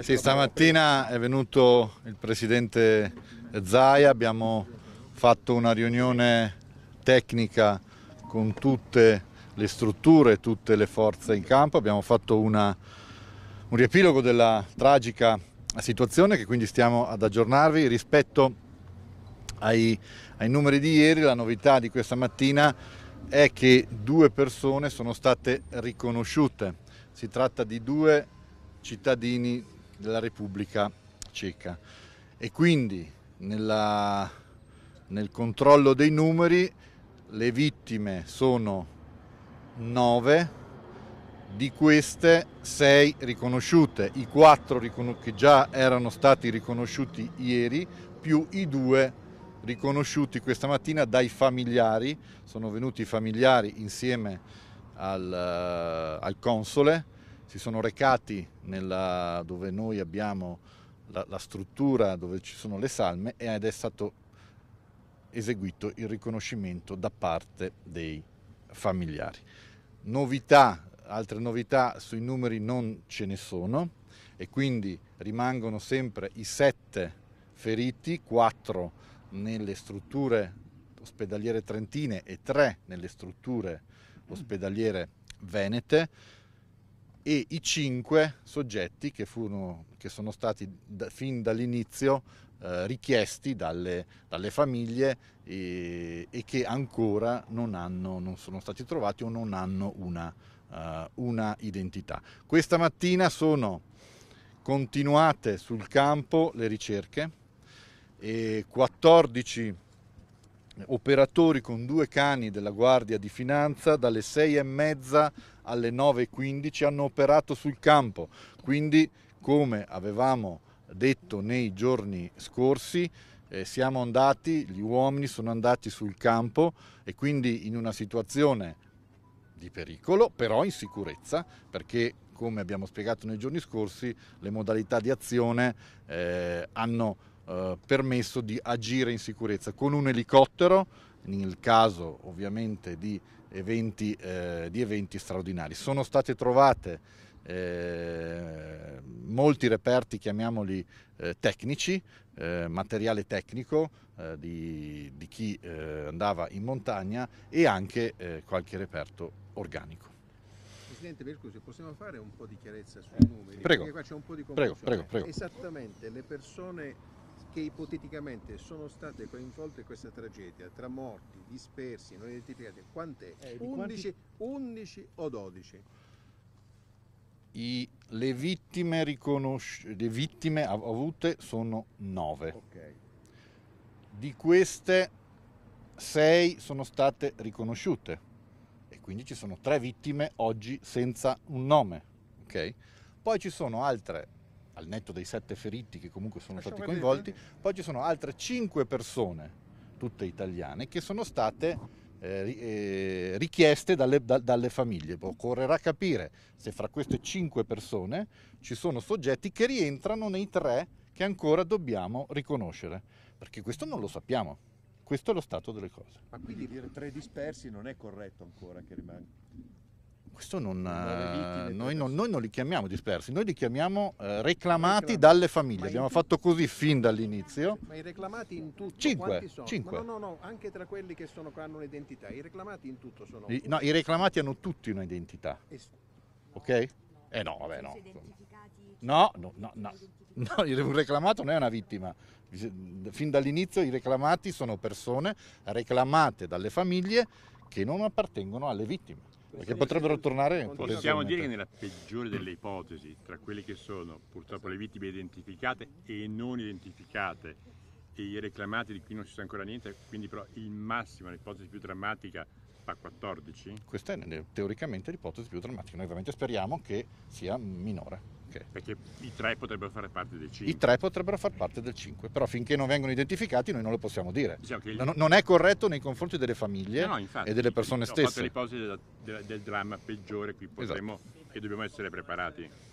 Sì, stamattina è venuto il presidente Zaia, abbiamo fatto una riunione tecnica con tutte le strutture, tutte le forze in campo, abbiamo fatto una, un riepilogo della tragica situazione che quindi stiamo ad aggiornarvi rispetto ai, ai numeri di ieri, la novità di questa mattina è che due persone sono state riconosciute, si tratta di due cittadini della Repubblica Ceca e quindi nella, nel controllo dei numeri le vittime sono 9, di queste 6 riconosciute, i 4 che già erano stati riconosciuti ieri, più i 2 riconosciuti questa mattina dai familiari, sono venuti i familiari insieme al, al console si sono recati nella, dove noi abbiamo la, la struttura dove ci sono le salme ed è stato eseguito il riconoscimento da parte dei familiari. Novità, altre novità sui numeri non ce ne sono e quindi rimangono sempre i sette feriti, quattro nelle strutture ospedaliere trentine e tre nelle strutture ospedaliere venete e i cinque soggetti che, furono, che sono stati da, fin dall'inizio eh, richiesti dalle, dalle famiglie e, e, che ancora non, hanno, non, sono stati trovati o non hanno una, uh, una identità. Questa mattina sono continuate sul campo le ricerche e 14 operatori con due cani della Guardia di Finanza dalle 6 e mezza alle 9.15 hanno operato sul campo, quindi come avevamo detto nei giorni scorsi eh, siamo andati, gli uomini sono andati sul campo e quindi in una situazione di pericolo, però in sicurezza, perché come abbiamo spiegato nei giorni scorsi le modalità di azione eh, hanno eh, permesso di agire in sicurezza con un elicottero, nel caso ovviamente di eventi, eh, di eventi straordinari. Sono state trovate eh, molti reperti, chiamiamoli eh, tecnici, eh, materiale tecnico eh, di, di, chi eh, andava in montagna e anche qualche reperto organico. Presidente, mi scusi, possiamo fare un po' di chiarezza sui numeri? Prego, prego, prego, prego, Esattamente, le persone che ipoteticamente sono state coinvolte in questa tragedia tra morti, dispersi, non identificati, quant'è? Eh, 11, 11 o 12? I, le, vittime le, vittime avute sono 9. Okay. Di queste 6 sono state riconosciute e quindi ci sono 3 vittime oggi senza un nome. Okay? Poi ci sono altre al netto dei sette feriti che comunque sono Lasciamo stati coinvolti, vedere. poi ci sono altre cinque persone, tutte italiane, che sono state eh, eh, richieste dalle, da, dalle, famiglie. Occorrerà capire se fra queste cinque persone ci sono soggetti che rientrano nei tre che ancora dobbiamo riconoscere, perché questo non lo sappiamo. Questo è lo stato delle cose. Ma quindi dire tre dispersi non è corretto ancora che rimane? questo non, vittime, eh, noi, non, noi, non, li chiamiamo dispersi, noi li chiamiamo eh, reclamati dalle famiglie. Abbiamo fatto così fin dall'inizio. Ma i reclamati in tutto? Cinque. cinque. No, no, no, anche tra quelli che, sono, che hanno un'identità. I reclamati in tutto sono... I, no, i reclamati hanno tutti un'identità. Es- ok? Eh no, vabbè no. No, no, no, no. no un reclamato non è una vittima. Fin dall'inizio i reclamati sono persone reclamate dalle famiglie che non appartengono alle vittime. Perché potrebbero tornare? Possiamo dire che nella peggiore delle ipotesi, tra quelle che sono purtroppo le vittime identificate e non identificate, e i reclamati di cui non si sa ancora niente, quindi però il massimo, l'ipotesi più drammatica fa 14? Questa è teoricamente l'ipotesi più drammatica, noi veramente speriamo che sia minore. Okay. Perché i tre potrebbero fare parte del 5. I tre potrebbero far parte del 5, però finché non vengono identificati noi non lo possiamo dire. Diciamo il... non, non, è corretto nei confronti delle famiglie no, no, infatti, e delle persone stesse. Ho fatto le pause del, del, del dramma peggiore, qui potremmo esatto. e dobbiamo essere preparati.